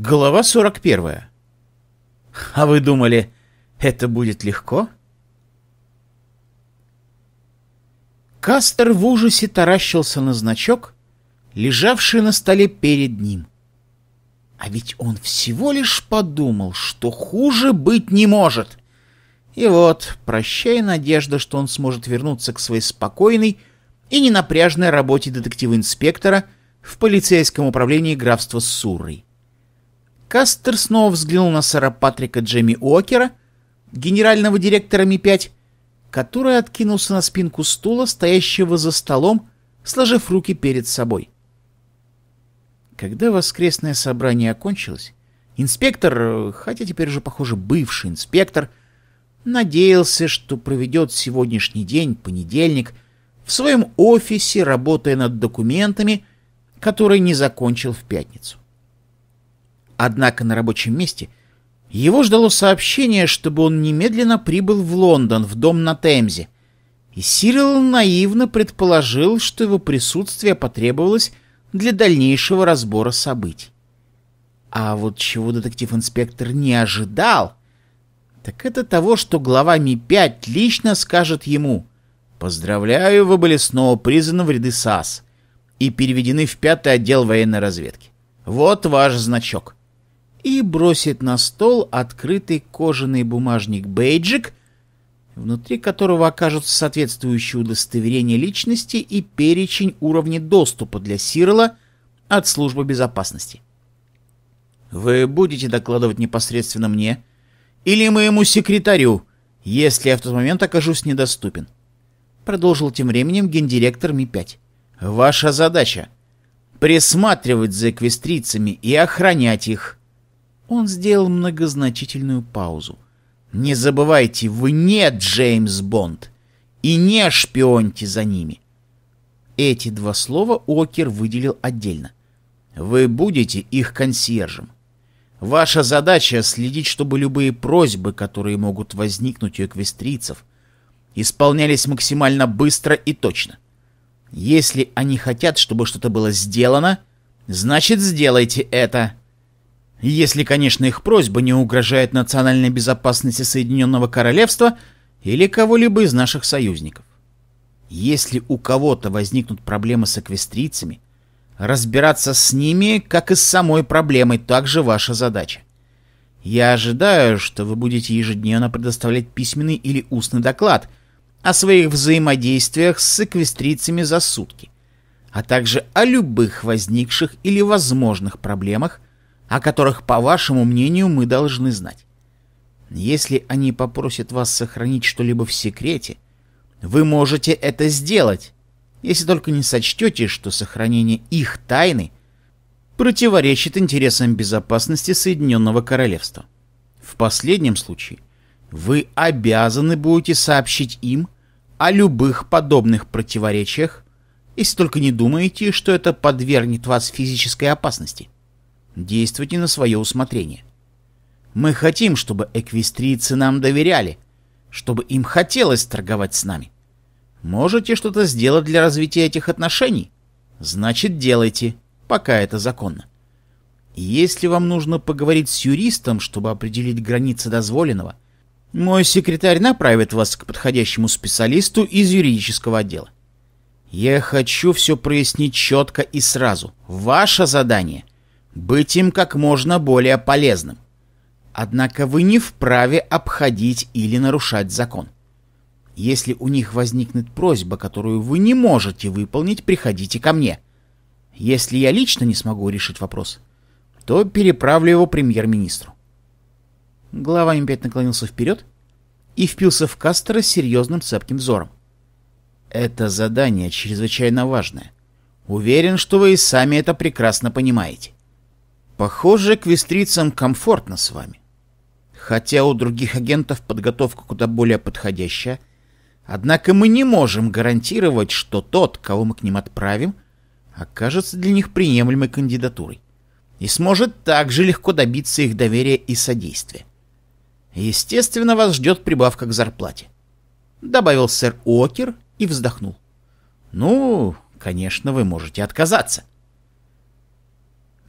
Глава 41. А вы думали, это будет легко? Кастер в ужасе таращился на значок, лежавший на столе перед ним. А ведь он всего лишь подумал, что хуже быть не может. И вот, прощая надежда, что он сможет вернуться к своей спокойной и ненапряжной работе детектива-инспектора в полицейском управлении графства Суррой. Кастер снова взглянул на сэра Патрика Джемми Уокера, генерального директора Ми-5, который откинулся на спинку стула, стоящего за столом, сложив руки перед собой. Когда воскресное собрание окончилось, инспектор, хотя теперь уже, похоже, бывший инспектор, надеялся, что проведет сегодняшний день, понедельник, в своем офисе, работая над документами, которые не закончил в пятницу. Однако на рабочем месте его ждало сообщение, чтобы он немедленно прибыл в Лондон, в дом на Темзе. И Сирил наивно предположил, что его присутствие потребовалось для дальнейшего разбора событий. А вот чего детектив-инспектор не ожидал, так это того, что глава Ми-5 лично скажет ему «Поздравляю, вы были снова признаны в ряды САС» и переведены в пятый отдел военной разведки. Вот ваш значок и бросит на стол открытый кожаный бумажник-бейджик, внутри которого окажутся соответствующие удостоверения личности и перечень уровней доступа для Сирла от службы безопасности. Вы будете докладывать непосредственно мне или моему секретарю, если я в тот момент окажусь недоступен. Продолжил тем временем гендиректор Ми-5. Ваша задача — присматривать за эквестрицами и охранять их, он сделал многозначительную паузу. «Не забывайте, вы не Джеймс Бонд и не шпионьте за ними!» Эти два слова Окер выделил отдельно. «Вы будете их консьержем. Ваша задача — следить, чтобы любые просьбы, которые могут возникнуть у эквестрийцев, исполнялись максимально быстро и точно. Если они хотят, чтобы что-то было сделано, значит, сделайте это. Если, конечно, их просьба не угрожает национальной безопасности Соединенного Королевства или кого-либо из наших союзников. Если у кого-то возникнут проблемы с эквестрийцами, разбираться с ними, как и с самой проблемой, также ваша задача. Я ожидаю, что вы будете ежедневно предоставлять письменный или устный доклад о своих взаимодействиях с эквестрицами за сутки, а также о любых возникших или возможных проблемах, о которых, по вашему мнению, мы должны знать. Если они попросят вас сохранить что-либо в секрете, вы можете это сделать, если только не сочтете, что сохранение их тайны противоречит интересам безопасности Соединенного Королевства. В последнем случае вы обязаны будете сообщить им о любых подобных противоречиях, если только не думаете, что это подвергнет вас физической опасности. — Действуйте на свое усмотрение. Мы хотим, чтобы эквестрийцы нам доверяли, чтобы им хотелось торговать с нами. Можете что-то сделать для развития этих отношений? Значит, делайте, пока это законно. Если вам нужно поговорить с юристом, чтобы определить границы дозволенного, мой секретарь направит вас к подходящему специалисту из юридического отдела. Я хочу все прояснить четко и сразу. Ваше задание быть им как можно более полезным. Однако вы не вправе обходить или нарушать закон. Если у них возникнет просьба, которую вы не можете выполнить, приходите ко мне. Если я лично не смогу решить вопрос, то переправлю его премьер-министру. Глава М5 наклонился вперед и впился в Кастера серьезным цепким взором. Это задание чрезвычайно важное. Уверен, что вы и сами это прекрасно понимаете. Похоже, квестрицам комфортно с вами. Хотя у других агентов подготовка куда более подходящая, однако мы не можем гарантировать, что тот, кого мы к ним отправим, окажется для них приемлемой кандидатурой и сможет также легко добиться их доверия и содействия. Естественно, вас ждет прибавка к зарплате. Добавил сэр Окер и вздохнул. Ну, конечно, вы можете отказаться. —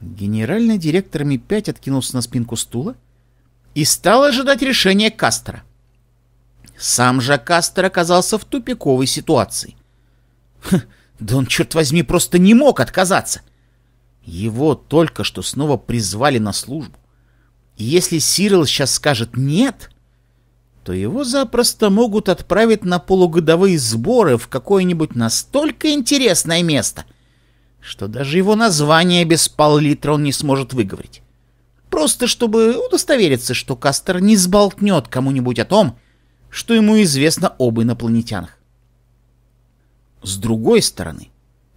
Генеральный директор Ми-5 откинулся на спинку стула и стал ожидать решения Кастера. Сам же Кастер оказался в тупиковой ситуации. Ха, хм, да он, черт возьми, просто не мог отказаться. Его только что снова призвали на службу. И если Сирил сейчас скажет «нет», то его запросто могут отправить на полугодовые сборы в какое-нибудь настолько интересное место — что даже его название без пол-литра он не сможет выговорить. Просто чтобы удостовериться, что Кастер не сболтнет кому-нибудь о том, что ему известно об инопланетянах. С другой стороны,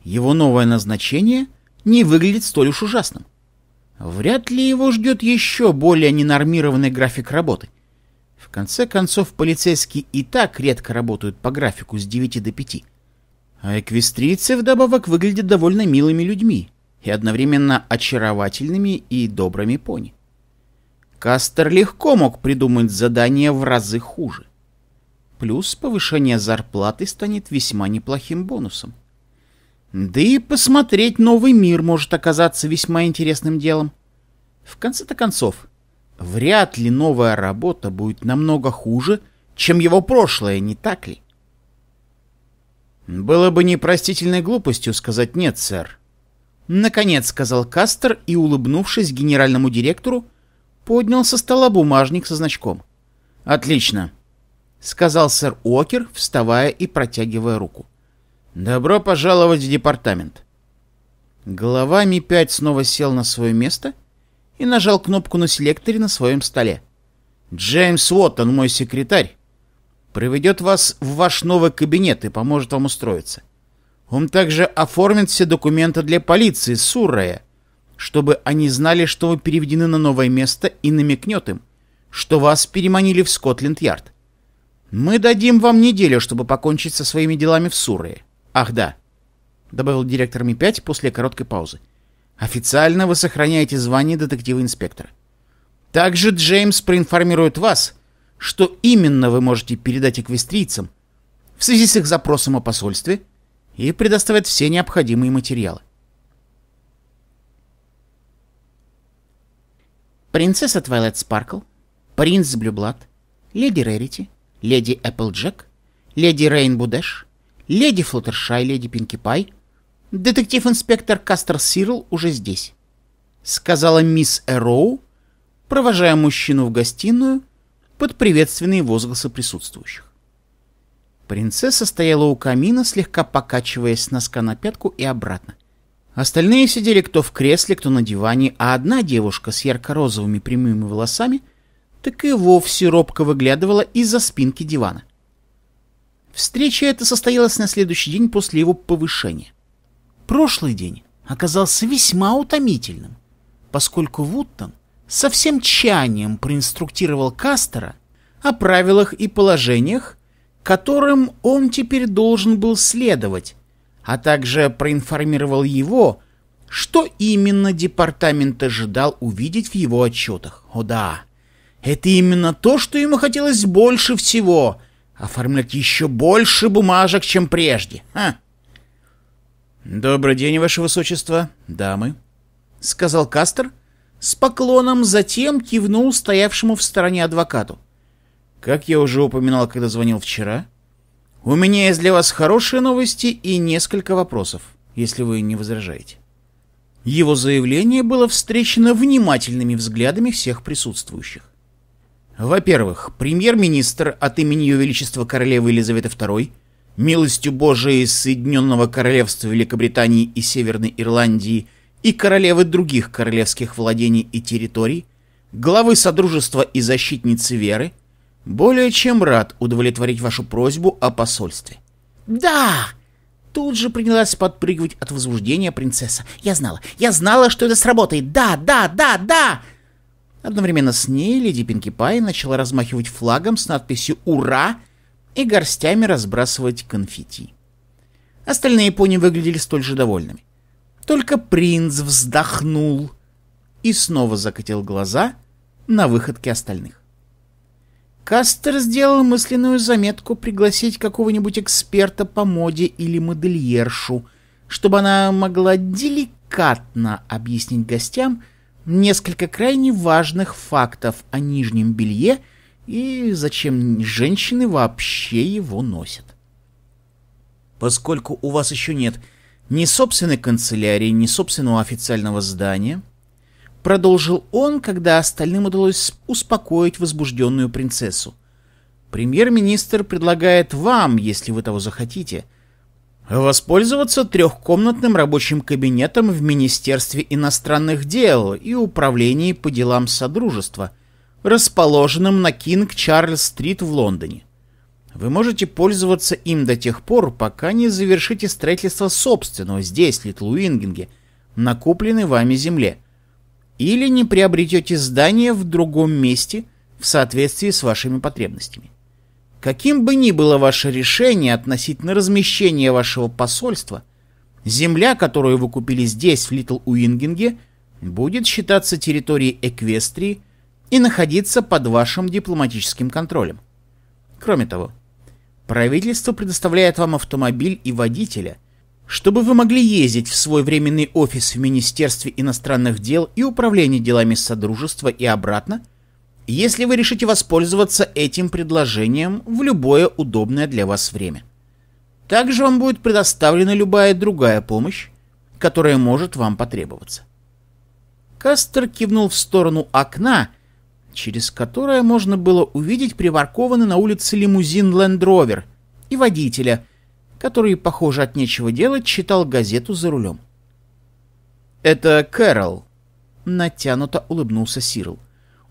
его новое назначение не выглядит столь уж ужасным. Вряд ли его ждет еще более ненормированный график работы. В конце концов, полицейские и так редко работают по графику с 9 до 5. А эквестрийцы вдобавок выглядят довольно милыми людьми и одновременно очаровательными и добрыми пони. Кастер легко мог придумать задание в разы хуже. Плюс повышение зарплаты станет весьма неплохим бонусом. Да и посмотреть новый мир может оказаться весьма интересным делом. В конце-то концов, вряд ли новая работа будет намного хуже, чем его прошлое, не так ли? Было бы непростительной глупостью сказать «нет, сэр». Наконец сказал Кастер и, улыбнувшись генеральному директору, поднял со стола бумажник со значком. «Отлично», — сказал сэр Уокер, вставая и протягивая руку. «Добро пожаловать в департамент». Глава Ми-5 снова сел на свое место и нажал кнопку на селекторе на своем столе. «Джеймс Уоттон, мой секретарь, приведет вас в ваш новый кабинет и поможет вам устроиться. Он также оформит все документы для полиции Суррая, чтобы они знали, что вы переведены на новое место и намекнет им, что вас переманили в Скотленд-Ярд. Мы дадим вам неделю, чтобы покончить со своими делами в Суррае. Ах да, добавил директор Ми-5 после короткой паузы. Официально вы сохраняете звание детектива-инспектора. Также Джеймс проинформирует вас, что именно вы можете передать эквестрийцам в связи с их запросом о посольстве и предоставят все необходимые материалы. Принцесса Твайлайт Спаркл, принц Блюблад, леди Рерити, леди Эпплджек, леди Рейнбу Дэш, леди Флуттершай, леди Пинки Пай, детектив-инспектор Кастер Сирл уже здесь, сказала мисс Эроу, провожая мужчину в гостиную под приветственные возгласы присутствующих. Принцесса стояла у камина, слегка покачиваясь с носка на пятку и обратно. Остальные сидели кто в кресле, кто на диване, а одна девушка с ярко-розовыми прямыми волосами так и вовсе робко выглядывала из-за спинки дивана. Встреча эта состоялась на следующий день после его повышения. Прошлый день оказался весьма утомительным, поскольку Вуттон со всем чанием проинструктировал Кастера о правилах и положениях, которым он теперь должен был следовать, а также проинформировал его, что именно департамент ожидал увидеть в его отчетах. О да, это именно то, что ему хотелось больше всего — оформлять еще больше бумажек, чем прежде. Ха. «Добрый день, Ваше Высочество, дамы», — сказал Кастер — с поклоном, затем кивнул стоявшему в стороне адвокату. «Как я уже упоминал, когда звонил вчера, у меня есть для вас хорошие новости и несколько вопросов, если вы не возражаете». Его заявление было встречено внимательными взглядами всех присутствующих. Во-первых, премьер-министр от имени Ее Величества Королевы Елизаветы II, милостью Божией Соединенного Королевства Великобритании и Северной Ирландии – и королевы других королевских владений и территорий, главы Содружества и защитницы веры, более чем рад удовлетворить вашу просьбу о посольстве. «Да!» Тут же принялась подпрыгивать от возбуждения принцесса. «Я знала! Я знала, что это сработает! Да, да, да, да!» Одновременно с ней леди Пинки Пай начала размахивать флагом с надписью «Ура!» и горстями разбрасывать конфетти. Остальные пони выглядели столь же довольными. Только принц вздохнул и снова закатил глаза на выходке остальных. Кастер сделал мысленную заметку пригласить какого-нибудь эксперта по моде или модельершу, чтобы она могла деликатно объяснить гостям несколько крайне важных фактов о нижнем белье и зачем женщины вообще его носят. «Поскольку у вас еще нет ни собственной канцелярии, ни собственного официального здания, продолжил он, когда остальным удалось успокоить возбужденную принцессу. Премьер-министр предлагает вам, если вы того захотите, воспользоваться трехкомнатным рабочим кабинетом в Министерстве иностранных дел и Управлении по делам Содружества, расположенным на Кинг-Чарльз-стрит в Лондоне. Вы можете пользоваться им до тех пор, пока не завершите строительство собственного здесь, Литлуингенге, накупленной вами земле, или не приобретете здание в другом месте в соответствии с вашими потребностями. Каким бы ни было ваше решение относительно размещения вашего посольства, земля, которую вы купили здесь, в Литл уингинге будет считаться территорией Эквестрии и находиться под вашим дипломатическим контролем. Кроме того, Правительство предоставляет вам автомобиль и водителя, чтобы вы могли ездить в свой временный офис в Министерстве иностранных дел и Управлении делами Содружества и обратно, если вы решите воспользоваться этим предложением в любое удобное для вас время. Также вам будет предоставлена любая другая помощь, которая может вам потребоваться. Кастер кивнул в сторону окна, через которое можно было увидеть припаркованный на улице лимузин Лендровер и водителя, который, похоже, от нечего делать, читал газету за рулем. «Это Кэрол», — натянуто улыбнулся Сирл.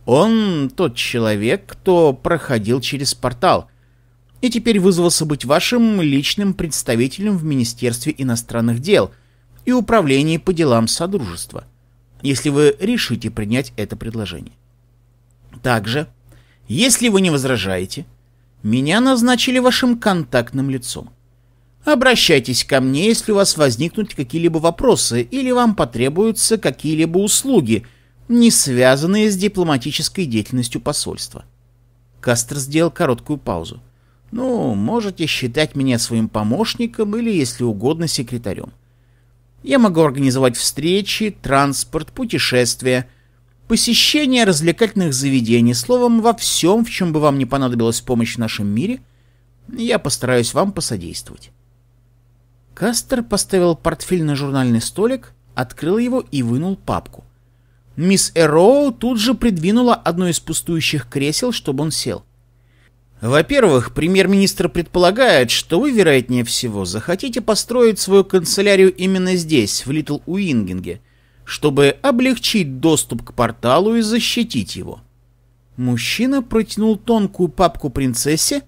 «Он тот человек, кто проходил через портал и теперь вызвался быть вашим личным представителем в Министерстве иностранных дел и Управлении по делам Содружества, если вы решите принять это предложение. Также, если вы не возражаете, меня назначили вашим контактным лицом. Обращайтесь ко мне, если у вас возникнут какие-либо вопросы или вам потребуются какие-либо услуги, не связанные с дипломатической деятельностью посольства. Кастер сделал короткую паузу. Ну, можете считать меня своим помощником или, если угодно, секретарем. Я могу организовать встречи, транспорт, путешествия — посещение развлекательных заведений, словом, во всем, в чем бы вам не понадобилась помощь в нашем мире, я постараюсь вам посодействовать. Кастер поставил портфель на журнальный столик, открыл его и вынул папку. Мисс Эроу тут же придвинула одно из пустующих кресел, чтобы он сел. Во-первых, премьер-министр предполагает, что вы, вероятнее всего, захотите построить свою канцелярию именно здесь, в Литл Уингинге, чтобы облегчить доступ к порталу и защитить его. Мужчина протянул тонкую папку принцессе,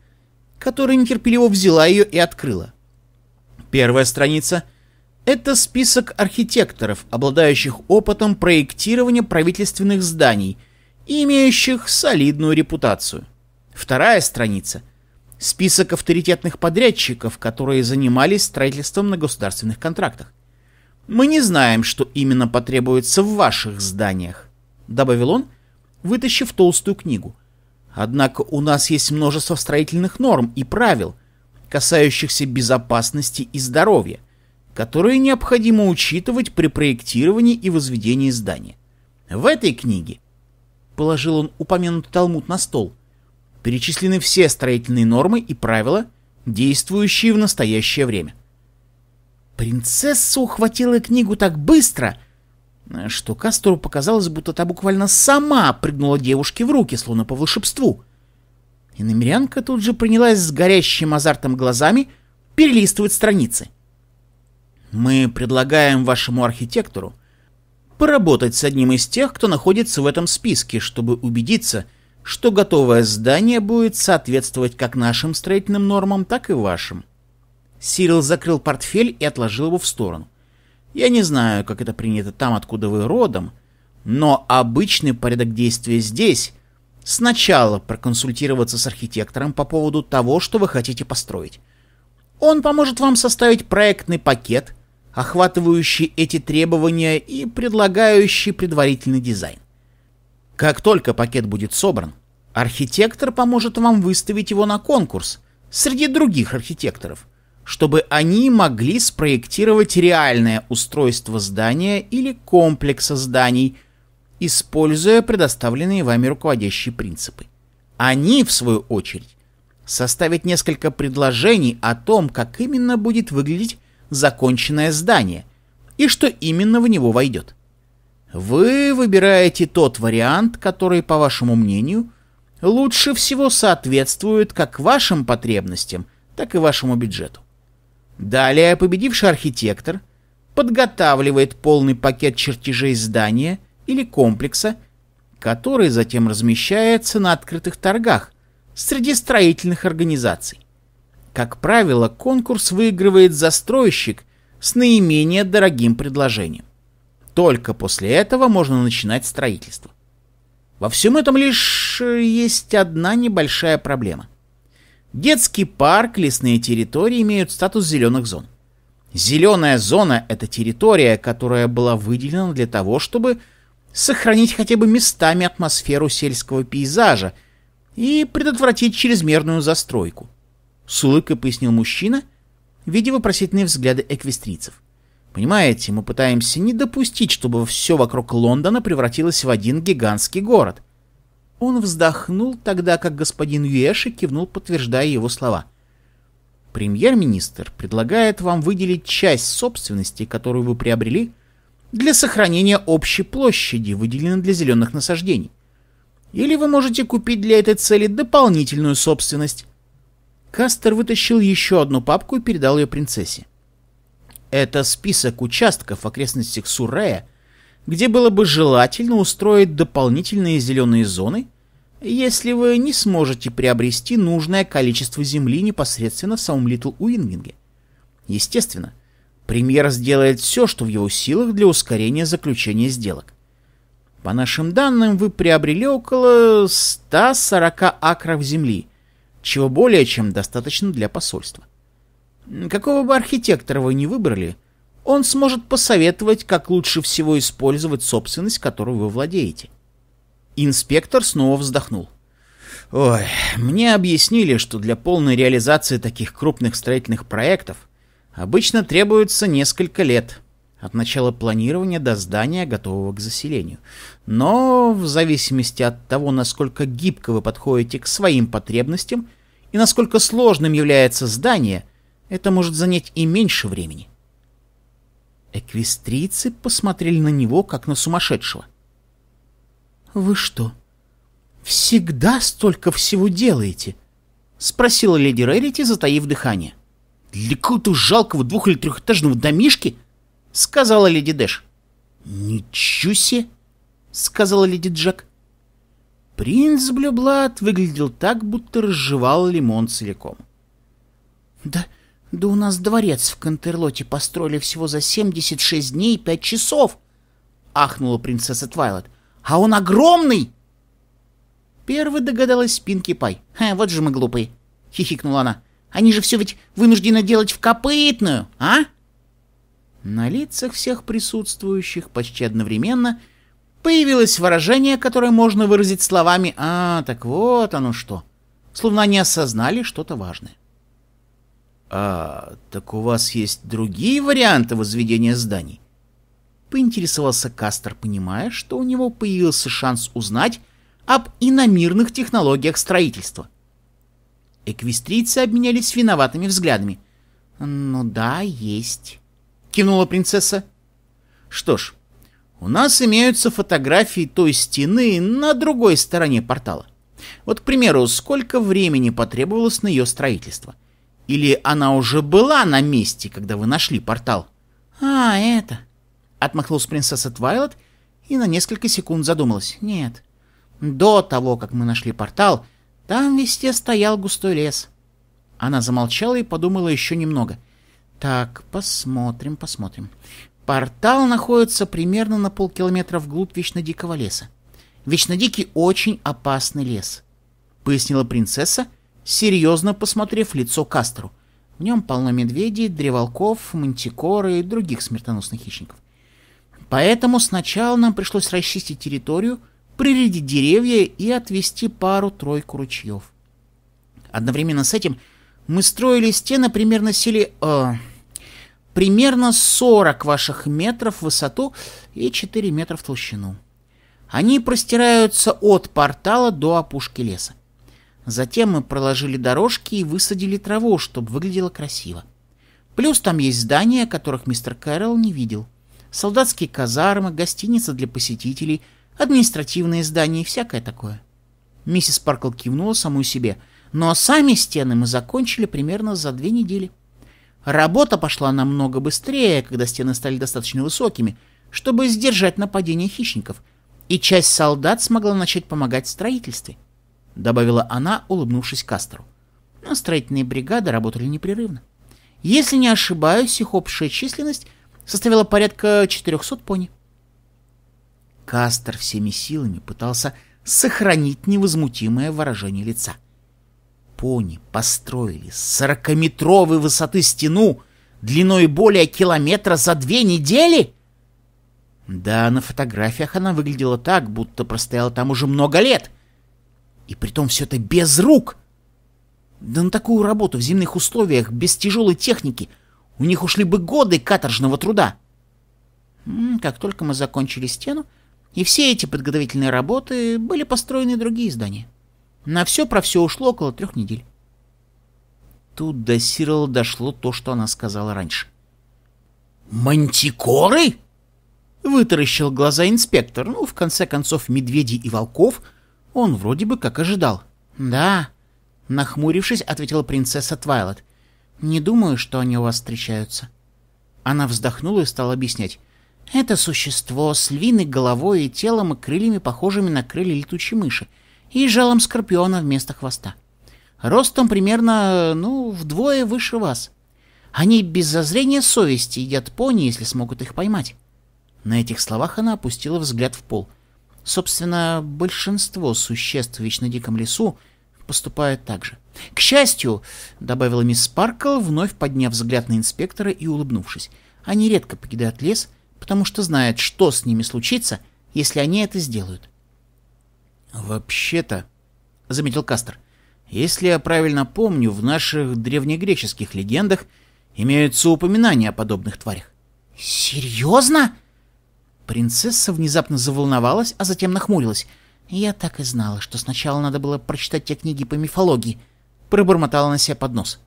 которая нетерпеливо взяла ее и открыла. Первая страница — это список архитекторов, обладающих опытом проектирования правительственных зданий и имеющих солидную репутацию. Вторая страница — список авторитетных подрядчиков, которые занимались строительством на государственных контрактах. Мы не знаем, что именно потребуется в ваших зданиях, добавил он, вытащив толстую книгу. Однако у нас есть множество строительных норм и правил, касающихся безопасности и здоровья, которые необходимо учитывать при проектировании и возведении здания. В этой книге, положил он упомянутый талмуд на стол, перечислены все строительные нормы и правила, действующие в настоящее время. Принцесса ухватила книгу так быстро, что Кастору показалось, будто та буквально сама прыгнула девушке в руки, словно по волшебству. И намерянка тут же принялась с горящим азартом глазами перелистывать страницы. «Мы предлагаем вашему архитектору поработать с одним из тех, кто находится в этом списке, чтобы убедиться, что готовое здание будет соответствовать как нашим строительным нормам, так и вашим», Сирил закрыл портфель и отложил его в сторону. Я не знаю, как это принято там, откуда вы родом, но обычный порядок действия здесь — сначала проконсультироваться с архитектором по поводу того, что вы хотите построить. Он поможет вам составить проектный пакет, охватывающий эти требования и предлагающий предварительный дизайн. Как только пакет будет собран, архитектор поможет вам выставить его на конкурс среди других архитекторов — чтобы они могли спроектировать реальное устройство здания или комплекса зданий, используя предоставленные вами руководящие принципы. Они, в свою очередь, составят несколько предложений о том, как именно будет выглядеть законченное здание и что именно в него войдет. Вы выбираете тот вариант, который, по вашему мнению, лучше всего соответствует как вашим потребностям, так и вашему бюджету. Далее победивший архитектор подготавливает полный пакет чертежей здания или комплекса, который затем размещается на открытых торгах среди строительных организаций. Как правило, конкурс выигрывает застройщик с наименее дорогим предложением. Только после этого можно начинать строительство. Во всем этом лишь э, есть одна небольшая проблема. Детский парк, лесные территории имеют статус зеленых зон. Зеленая зона – это территория, которая была выделена для того, чтобы сохранить хотя бы местами атмосферу сельского пейзажа и предотвратить чрезмерную застройку. С улыбкой пояснил мужчина, видя вопросительные взгляды эквестрийцев. Понимаете, мы пытаемся не допустить, чтобы все вокруг Лондона превратилось в один гигантский город – он вздохнул тогда, как господин Юэши кивнул, подтверждая его слова. «Премьер-министр предлагает вам выделить часть собственности, которую вы приобрели, для сохранения общей площади, выделенной для зеленых насаждений. Или вы можете купить для этой цели дополнительную собственность». Кастер вытащил еще одну папку и передал ее принцессе. Это список участков в окрестностях Суррея, где было бы желательно устроить дополнительные зеленые зоны если вы не сможете приобрести нужное количество земли непосредственно в самом Литл Уинвинге. Естественно, премьер сделает все, что в его силах для ускорения заключения сделок. По нашим данным, вы приобрели около 140 акров земли, чего более чем достаточно для посольства. Какого бы архитектора вы не выбрали, он сможет посоветовать, как лучше всего использовать собственность, которую вы владеете. — Инспектор снова вздохнул. Ой, мне объяснили, что для полной реализации таких крупных строительных проектов обычно требуется несколько лет. От начала планирования до здания, готового к заселению. Но в зависимости от того, насколько гибко вы подходите к своим потребностям и насколько сложным является здание, это может занять и меньше времени. Эквестрийцы посмотрели на него, как на сумасшедшего. «Вы что, всегда столько всего делаете?» — спросила леди Рерити, затаив дыхание. «Для какого-то жалкого двух- или трехэтажного домишки?» — сказала леди Дэш. «Ничего себе!» — сказала леди Джек. Принц Блюблад выглядел так, будто разжевал лимон целиком. «Да, да у нас дворец в Кантерлоте построили всего за 76 дней и 5 часов!» — ахнула принцесса Твайлет а он огромный!» Первый догадалась Пинки Пай. «Ха, вот же мы глупые!» — хихикнула она. «Они же все ведь вынуждены делать в копытную, а?» На лицах всех присутствующих почти одновременно появилось выражение, которое можно выразить словами «А, так вот оно что!» Словно они осознали что-то важное. «А, так у вас есть другие варианты возведения зданий?» поинтересовался Кастер, понимая, что у него появился шанс узнать об иномирных технологиях строительства. Эквестрийцы обменялись виноватыми взглядами. «Ну да, есть», — кивнула принцесса. «Что ж, у нас имеются фотографии той стены на другой стороне портала. Вот, к примеру, сколько времени потребовалось на ее строительство? Или она уже была на месте, когда вы нашли портал?» «А, это...» Отмахнулась принцесса Твайлот и на несколько секунд задумалась. Нет. До того, как мы нашли портал, там везде стоял густой лес. Она замолчала и подумала еще немного. Так, посмотрим, посмотрим. Портал находится примерно на полкилометра вглубь вечно дикого леса. Вечно дикий очень опасный лес, пояснила принцесса, серьезно посмотрев лицо Кастру. В нем полно медведей, древолков, мантикоры и других смертоносных хищников. Поэтому сначала нам пришлось расчистить территорию, прирядить деревья и отвести пару-тройку ручьев. Одновременно с этим мы строили стены примерно сели... Э, примерно 40 ваших метров в высоту и 4 метра в толщину. Они простираются от портала до опушки леса. Затем мы проложили дорожки и высадили траву, чтобы выглядело красиво. Плюс там есть здания, которых мистер Кэрролл не видел солдатские казармы, гостиница для посетителей, административные здания и всякое такое. Миссис Паркл кивнула самой себе, но ну, а сами стены мы закончили примерно за две недели. Работа пошла намного быстрее, когда стены стали достаточно высокими, чтобы сдержать нападение хищников, и часть солдат смогла начать помогать в строительстве, — добавила она, улыбнувшись Кастеру. Но строительные бригады работали непрерывно. Если не ошибаюсь, их общая численность составила порядка 400 пони. Кастер всеми силами пытался сохранить невозмутимое выражение лица. Пони построили с сорокаметровой высоты стену длиной более километра за две недели? Да, на фотографиях она выглядела так, будто простояла там уже много лет. И притом все это без рук. Да на такую работу в земных условиях, без тяжелой техники — у них ушли бы годы каторжного труда. Как только мы закончили стену, и все эти подготовительные работы были построены другие здания. На все про все ушло около трех недель. Тут до Сирила дошло то, что она сказала раньше. «Мантикоры?» Вытаращил глаза инспектор. Ну, в конце концов, медведей и волков он вроде бы как ожидал. «Да», — нахмурившись, ответила принцесса Твайлет. Не думаю, что они у вас встречаются. Она вздохнула и стала объяснять. Это существо с львиной головой и телом и крыльями, похожими на крылья летучей мыши, и жалом скорпиона вместо хвоста. Ростом примерно, ну, вдвое выше вас. Они без зазрения совести едят пони, если смогут их поймать. На этих словах она опустила взгляд в пол. Собственно, большинство существ в Вечно Диком Лесу Поступают так же. К счастью, добавила мисс Спаркл, вновь подняв взгляд на инспектора и улыбнувшись, они редко покидают лес, потому что знают, что с ними случится, если они это сделают. Вообще-то, заметил Кастер, если я правильно помню, в наших древнегреческих легендах имеются упоминания о подобных тварях. Серьезно? Принцесса внезапно заволновалась, а затем нахмурилась. «Я так и знала, что сначала надо было прочитать те книги по мифологии», — пробормотала на себя под нос.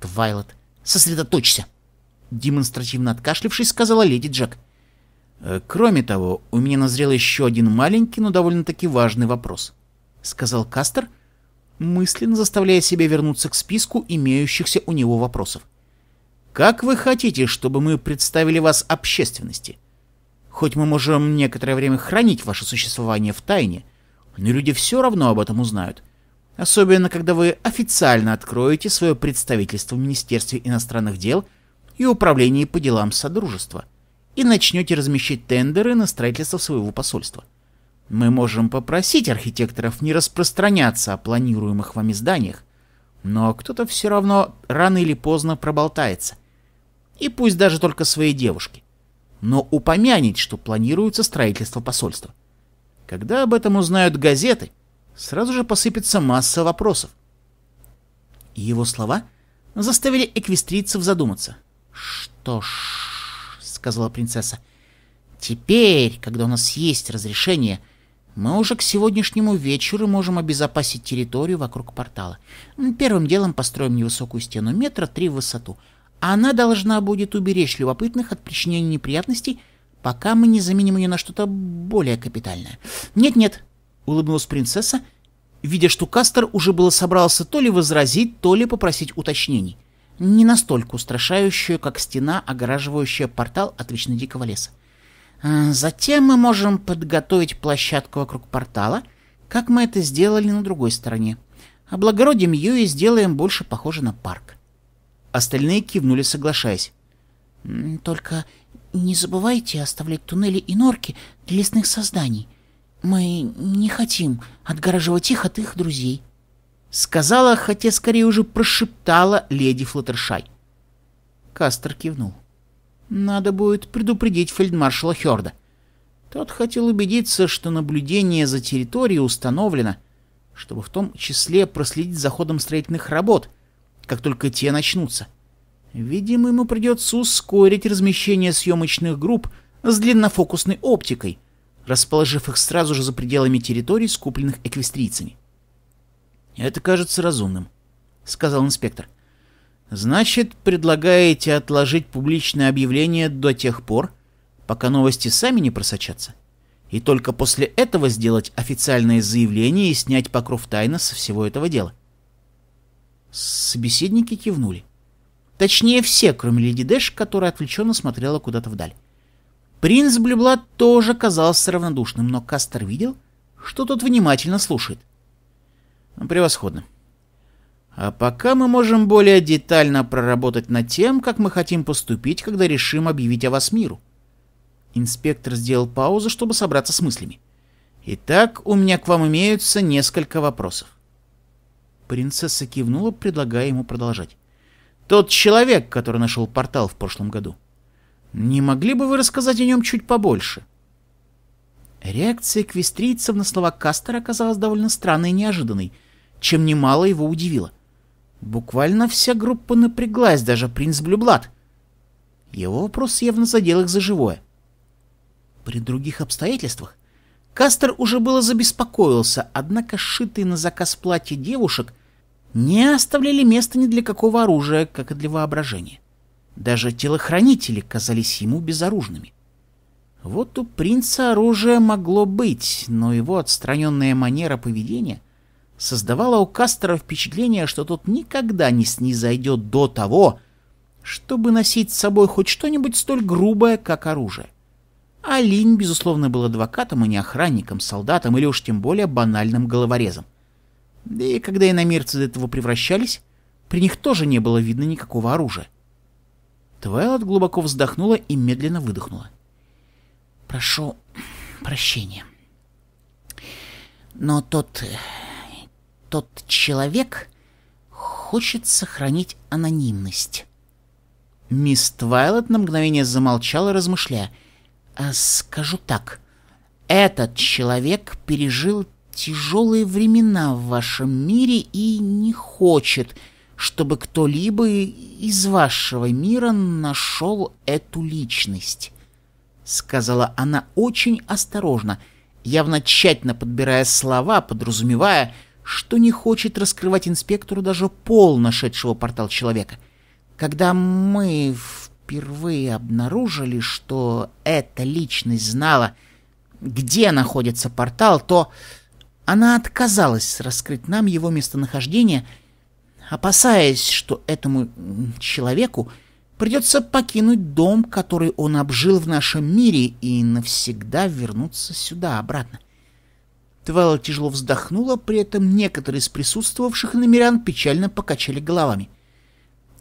«Твайлот, сосредоточься!» Демонстративно откашлившись, сказала леди Джек. «Э, «Кроме того, у меня назрел еще один маленький, но довольно-таки важный вопрос», — сказал Кастер, мысленно заставляя себя вернуться к списку имеющихся у него вопросов. «Как вы хотите, чтобы мы представили вас общественности? Хоть мы можем некоторое время хранить ваше существование в тайне, но люди все равно об этом узнают. Особенно, когда вы официально откроете свое представительство в Министерстве иностранных дел и Управлении по делам Содружества и начнете размещать тендеры на строительство своего посольства. Мы можем попросить архитекторов не распространяться о планируемых вами зданиях, но кто-то все равно рано или поздно проболтается. И пусть даже только своей девушке. Но упомянет, что планируется строительство посольства. Когда об этом узнают газеты, сразу же посыпется масса вопросов. Его слова заставили эквестрийцев задуматься. «Что ж», — сказала принцесса, — «теперь, когда у нас есть разрешение, мы уже к сегодняшнему вечеру можем обезопасить территорию вокруг портала. Первым делом построим невысокую стену метра три в высоту. Она должна будет уберечь любопытных от причинения неприятностей пока мы не заменим ее на что-то более капитальное. Нет-нет, улыбнулась принцесса, видя, что Кастер уже было собрался то ли возразить, то ли попросить уточнений. Не настолько устрашающую, как стена, огораживающая портал от вечно дикого леса. А, затем мы можем подготовить площадку вокруг портала, как мы это сделали на другой стороне. Облагородим ее и сделаем больше похоже на парк. Остальные кивнули, соглашаясь. Только не забывайте оставлять туннели и норки для лесных созданий. Мы не хотим отгораживать их от их друзей. Сказала, хотя скорее уже прошептала леди Флаттершай. Кастер кивнул. Надо будет предупредить фельдмаршала Хёрда. Тот хотел убедиться, что наблюдение за территорией установлено, чтобы в том числе проследить за ходом строительных работ, как только те начнутся. — Видимо, ему придется ускорить размещение съемочных групп с длиннофокусной оптикой, расположив их сразу же за пределами территорий, скупленных эквестрийцами. «Это кажется разумным», — сказал инспектор. «Значит, предлагаете отложить публичное объявление до тех пор, пока новости сами не просочатся, и только после этого сделать официальное заявление и снять покров тайны со всего этого дела?» Собеседники кивнули. Точнее, все, кроме Леди Дэш, которая отвлеченно смотрела куда-то вдаль. Принц Блюблад тоже казался равнодушным, но Кастер видел, что тот внимательно слушает. Превосходно. А пока мы можем более детально проработать над тем, как мы хотим поступить, когда решим объявить о вас миру. Инспектор сделал паузу, чтобы собраться с мыслями. Итак, у меня к вам имеются несколько вопросов. Принцесса кивнула, предлагая ему продолжать. Тот человек, который нашел портал в прошлом году. Не могли бы вы рассказать о нем чуть побольше? Реакция квестрийцев на слова Кастера оказалась довольно странной и неожиданной, чем немало его удивило. Буквально вся группа напряглась, даже принц Блюблад. Его вопрос явно задел их за живое. При других обстоятельствах Кастер уже было забеспокоился, однако сшитые на заказ платья девушек не оставляли места ни для какого оружия, как и для воображения. Даже телохранители казались ему безоружными. Вот у принца оружие могло быть, но его отстраненная манера поведения создавала у Кастера впечатление, что тот никогда не снизойдет до того, чтобы носить с собой хоть что-нибудь столь грубое, как оружие. А Линь, безусловно, был адвокатом, и а не охранником, солдатом или уж тем более банальным головорезом. Да и когда иномерцы до этого превращались, при них тоже не было видно никакого оружия. Твайлот глубоко вздохнула и медленно выдохнула. «Прошу прощения. Но тот... Э, тот человек хочет сохранить анонимность». Мисс Твайлот на мгновение замолчала, размышляя. «А скажу так. Этот человек пережил тяжелые времена в вашем мире и не хочет, чтобы кто-либо из вашего мира нашел эту личность», — сказала она очень осторожно, явно тщательно подбирая слова, подразумевая, что не хочет раскрывать инспектору даже пол нашедшего портал человека. «Когда мы впервые обнаружили, что эта личность знала, где находится портал, то...» Она отказалась раскрыть нам его местонахождение, опасаясь, что этому человеку придется покинуть дом, который он обжил в нашем мире, и навсегда вернуться сюда обратно. Твелла тяжело вздохнула, при этом некоторые из присутствовавших намерян печально покачали головами.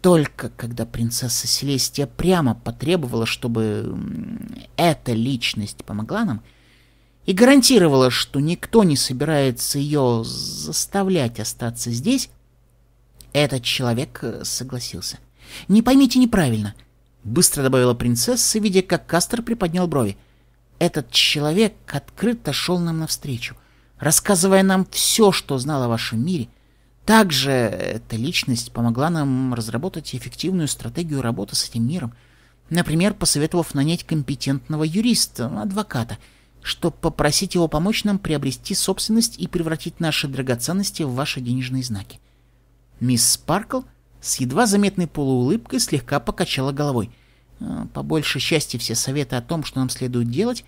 Только когда принцесса Селестия прямо потребовала, чтобы эта личность помогла нам, — и гарантировала, что никто не собирается ее заставлять остаться здесь, этот человек э, согласился. «Не поймите неправильно», — быстро добавила принцесса, видя, как Кастер приподнял брови. «Этот человек открыто шел нам навстречу, рассказывая нам все, что знал о вашем мире. Также эта личность помогла нам разработать эффективную стратегию работы с этим миром, например, посоветовав нанять компетентного юриста, адвоката — чтобы попросить его помочь нам приобрести собственность и превратить наши драгоценности в ваши денежные знаки. Мисс Спаркл с едва заметной полуулыбкой слегка покачала головой. «Э, По большей части все советы о том, что нам следует делать,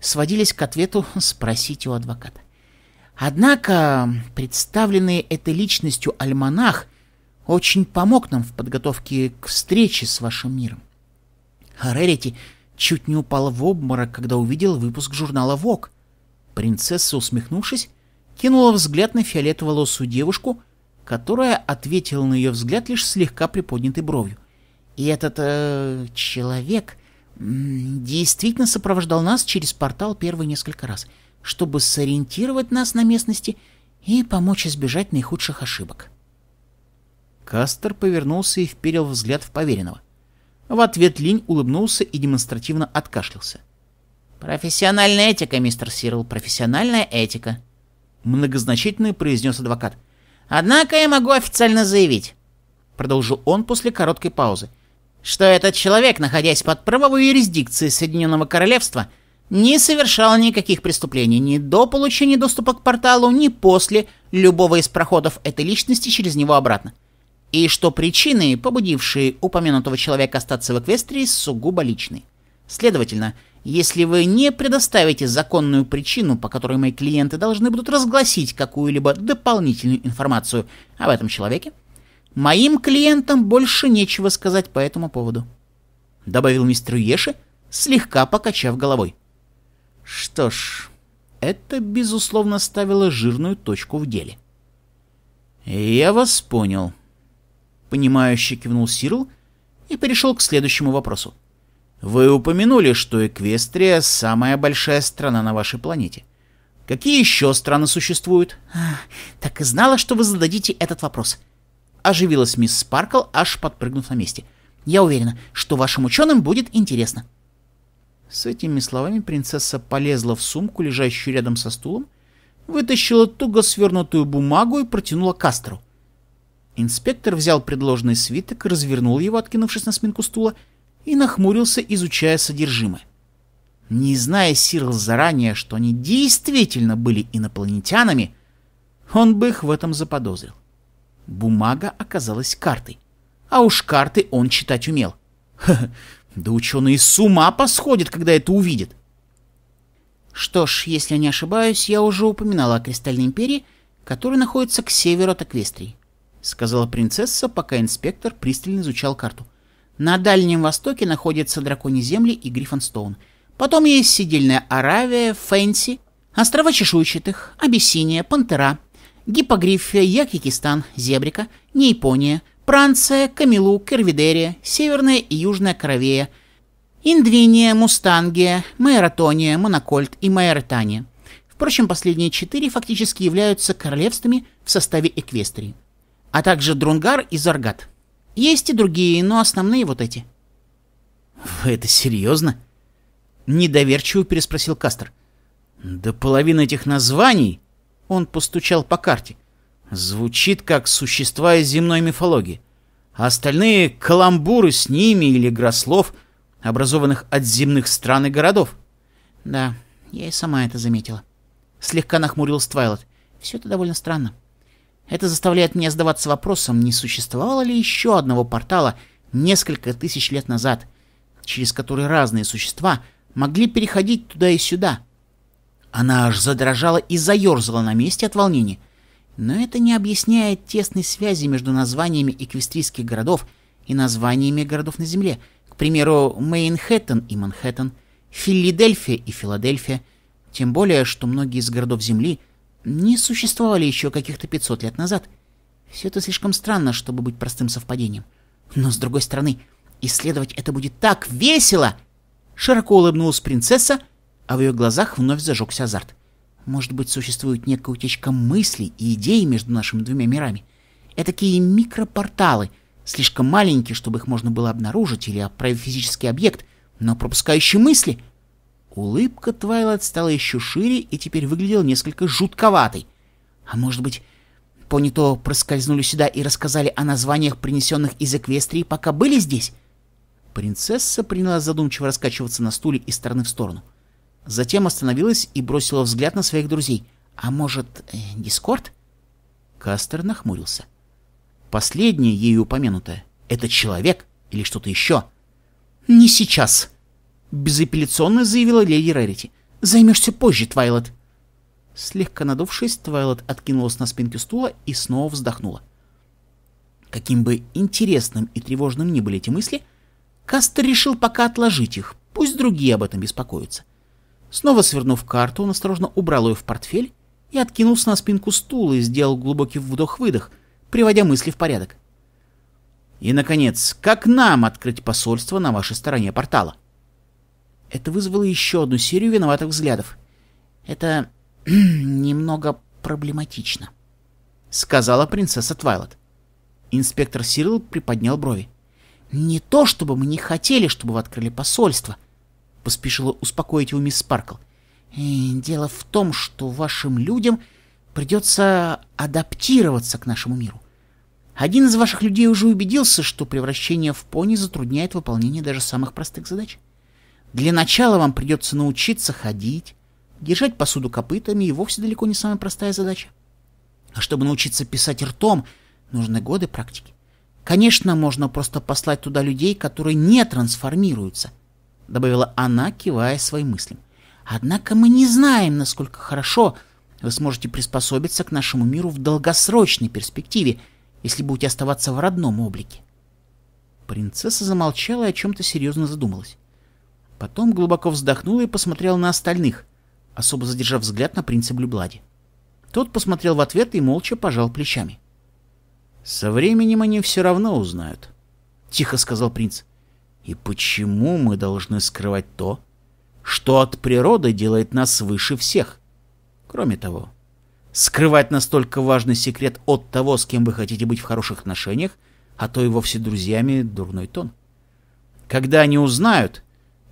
сводились к ответу «спросить у адвоката». Однако представленный этой личностью альманах очень помог нам в подготовке к встрече с вашим миром. Рерити — чуть не упала в обморок, когда увидела выпуск журнала «Вок». Принцесса, усмехнувшись, кинула взгляд на фиолетоволосую девушку, которая ответила на ее взгляд лишь слегка приподнятой бровью. И этот э, человек действительно сопровождал нас через портал первые несколько раз, чтобы сориентировать нас на местности и помочь избежать наихудших ошибок. Кастер повернулся и вперил взгляд в поверенного — в ответ Линь улыбнулся и демонстративно откашлялся. «Профессиональная этика, мистер Сирл, профессиональная этика», — многозначительно произнес адвокат. «Однако я могу официально заявить», — продолжил он после короткой паузы, «что этот человек, находясь под правовой юрисдикцией Соединенного Королевства, не совершал никаких преступлений ни до получения доступа к порталу, ни после любого из проходов этой личности через него обратно и что причины, побудившие упомянутого человека остаться в Эквестрии, сугубо личны. Следовательно, если вы не предоставите законную причину, по которой мои клиенты должны будут разгласить какую-либо дополнительную информацию об этом человеке, моим клиентам больше нечего сказать по этому поводу», — добавил мистер Еши, слегка покачав головой. Что ж, это, безусловно, ставило жирную точку в деле. «Я вас понял», — понимающе кивнул Сирл и перешел к следующему вопросу. Вы упомянули, что Эквестрия самая большая страна на вашей планете. Какие еще страны существуют? А, так и знала, что вы зададите этот вопрос. Оживилась мисс Спаркл, аж подпрыгнув на месте. Я уверена, что вашим ученым будет интересно. С этими словами принцесса полезла в сумку, лежащую рядом со стулом, вытащила туго свернутую бумагу и протянула Кастеру. Инспектор взял предложенный свиток, развернул его, откинувшись на спинку стула, и нахмурился, изучая содержимое. Не зная Сирл заранее, что они действительно были инопланетянами, он бы их в этом заподозрил. Бумага оказалась картой. А уж карты он читать умел. Ха -ха, да ученые с ума посходят, когда это увидят. Что ж, если не ошибаюсь, я уже упоминала о Кристальной Империи, которая находится к северу от Эквестрии. — сказала принцесса, пока инспектор пристально изучал карту. «На Дальнем Востоке находятся драконьи земли и Гриффонстоун. Потом есть Сидельная Аравия, Фэнси, острова Чешуйчатых, Абиссиния, Пантера, Гиппогрифия, Якикистан, Зебрика, Нейпония, Пранция, Камилу, Кервидерия, Северная и Южная Коровея, Индвиния, Мустангия, Майератония, Монокольт и Майератания. Впрочем, последние четыре фактически являются королевствами в составе Эквестрии а также Друнгар и Заргат. Есть и другие, но основные вот эти. Вы это серьезно? Недоверчиво переспросил Кастер. Да половина этих названий, он постучал по карте, звучит как существа из земной мифологии. А остальные каламбуры с ними или грослов, образованных от земных стран и городов. Да, я и сама это заметила. Слегка нахмурил Твайлот. Все это довольно странно. Это заставляет меня задаваться вопросом, не существовало ли еще одного портала несколько тысяч лет назад, через который разные существа могли переходить туда и сюда. Она аж задрожала и заерзала на месте от волнения. Но это не объясняет тесной связи между названиями эквестрийских городов и названиями городов на Земле. К примеру, Мейнхэттен и Манхэттен, Филадельфия и Филадельфия. Тем более, что многие из городов Земли – не существовали еще каких-то 500 лет назад. Все это слишком странно, чтобы быть простым совпадением. Но, с другой стороны, исследовать это будет так весело!» Широко улыбнулась принцесса, а в ее глазах вновь зажегся азарт. «Может быть, существует некая утечка мыслей и идей между нашими двумя мирами? Этакие микропорталы, слишком маленькие, чтобы их можно было обнаружить или отправить физический объект, но пропускающие мысли — Улыбка Твайлайт стала еще шире и теперь выглядела несколько жутковатой. А может быть, пони то проскользнули сюда и рассказали о названиях, принесенных из Эквестрии, пока были здесь? Принцесса принялась задумчиво раскачиваться на стуле из стороны в сторону. Затем остановилась и бросила взгляд на своих друзей. «А может, э, Дискорд?» Кастер нахмурился. «Последнее, ею упомянутое, это человек или что-то еще?» «Не сейчас!» безапелляционно заявила леди Рарити. «Займешься позже, Твайлот». Слегка надувшись, Твайлот откинулась на спинке стула и снова вздохнула. Каким бы интересным и тревожным ни были эти мысли, Кастер решил пока отложить их, пусть другие об этом беспокоятся. Снова свернув карту, он осторожно убрал ее в портфель и откинулся на спинку стула и сделал глубокий вдох-выдох, приводя мысли в порядок. И, наконец, как нам открыть посольство на вашей стороне портала? Это вызвало еще одну серию виноватых взглядов. Это немного проблематично, сказала принцесса Твайлот. Инспектор Сирил приподнял брови. Не то, чтобы мы не хотели, чтобы вы открыли посольство, поспешила успокоить его мисс Спаркл. И дело в том, что вашим людям придется адаптироваться к нашему миру. Один из ваших людей уже убедился, что превращение в пони затрудняет выполнение даже самых простых задач. Для начала вам придется научиться ходить, держать посуду копытами и вовсе далеко не самая простая задача. А чтобы научиться писать ртом, нужны годы практики. Конечно, можно просто послать туда людей, которые не трансформируются, добавила она, кивая своим мыслям. Однако мы не знаем, насколько хорошо вы сможете приспособиться к нашему миру в долгосрочной перспективе, если будете оставаться в родном облике. Принцесса замолчала и о чем-то серьезно задумалась. Потом глубоко вздохнул и посмотрел на остальных, особо задержав взгляд на принца Блюблади. Тот посмотрел в ответ и молча пожал плечами. «Со временем они все равно узнают», — тихо сказал принц. «И почему мы должны скрывать то, что от природы делает нас выше всех? Кроме того, скрывать настолько важный секрет от того, с кем вы хотите быть в хороших отношениях, а то и вовсе друзьями, дурной тон. Когда они узнают,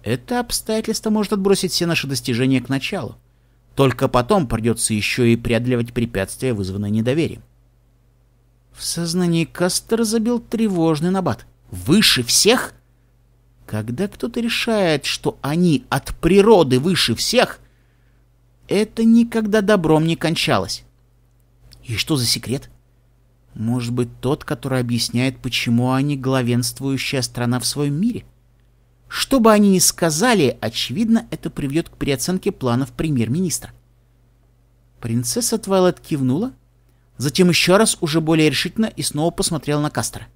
это обстоятельство может отбросить все наши достижения к началу. Только потом придется еще и преодолевать препятствия, вызванные недоверием. В сознании Кастер забил тревожный набат. Выше всех? Когда кто-то решает, что они от природы выше всех, это никогда добром не кончалось. И что за секрет? Может быть, тот, который объясняет, почему они главенствующая страна в своем мире? — что бы они ни сказали, очевидно, это приведет к переоценке планов премьер-министра. Принцесса Твайлет кивнула, затем еще раз уже более решительно и снова посмотрела на Кастера.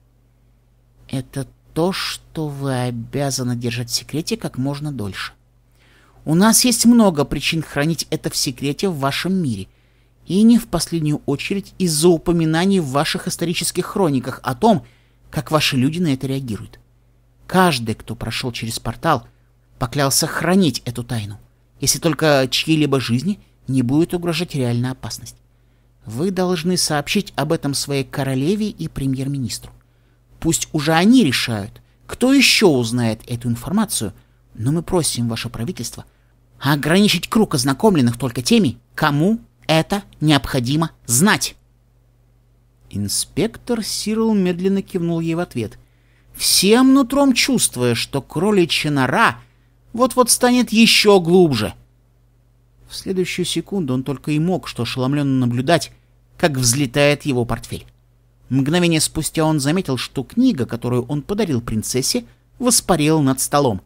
«Это то, что вы обязаны держать в секрете как можно дольше. У нас есть много причин хранить это в секрете в вашем мире, и не в последнюю очередь из-за упоминаний в ваших исторических хрониках о том, как ваши люди на это реагируют. Каждый, кто прошел через портал, поклялся хранить эту тайну, если только чьей-либо жизни не будет угрожать реальная опасность. Вы должны сообщить об этом своей королеве и премьер-министру. Пусть уже они решают, кто еще узнает эту информацию, но мы просим ваше правительство ограничить круг ознакомленных только теми, кому это необходимо знать. Инспектор Сирл медленно кивнул ей в ответ, всем нутром чувствуя, что кроличья нора вот-вот станет еще глубже. В следующую секунду он только и мог что ошеломленно наблюдать, как взлетает его портфель. Мгновение спустя он заметил, что книга, которую он подарил принцессе, воспарила над столом.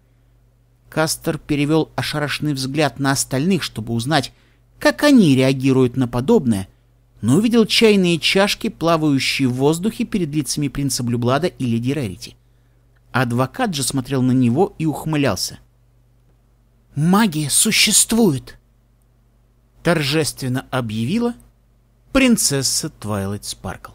Кастер перевел ошарашенный взгляд на остальных, чтобы узнать, как они реагируют на подобное — но увидел чайные чашки, плавающие в воздухе перед лицами принца Блюблада и леди Рарити. Адвокат же смотрел на него и ухмылялся. «Магия существует!» Торжественно объявила принцесса Твайлайт Спаркл.